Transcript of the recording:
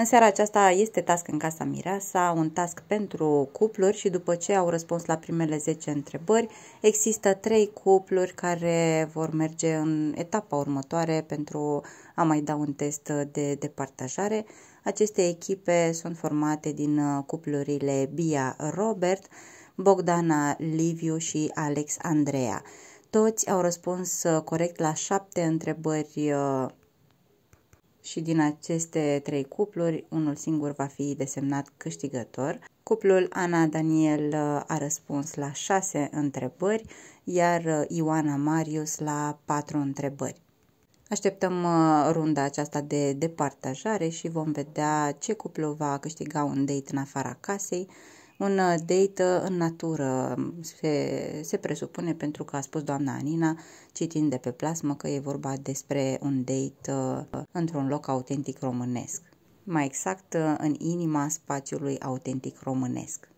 În seara aceasta este task în Casa Mireasa, un task pentru cupluri și după ce au răspuns la primele 10 întrebări, există 3 cupluri care vor merge în etapa următoare pentru a mai da un test de departajare. Aceste echipe sunt formate din cuplurile Bia Robert, Bogdana Liviu și Alex Andreea. Toți au răspuns corect la șapte întrebări uh, și din aceste trei cupluri, unul singur va fi desemnat câștigător. Cuplul Ana Daniel uh, a răspuns la șase întrebări, iar uh, Ioana Marius la patru întrebări. Așteptăm uh, runda aceasta de departajare și vom vedea ce cuplu va câștiga un date în afara casei un uh, date uh, în natură, um, se, se presupune pentru că a spus doamna Anina, citind de pe plasmă, că e vorba despre un date uh, într-un loc autentic românesc, mai exact în inima spațiului autentic românesc.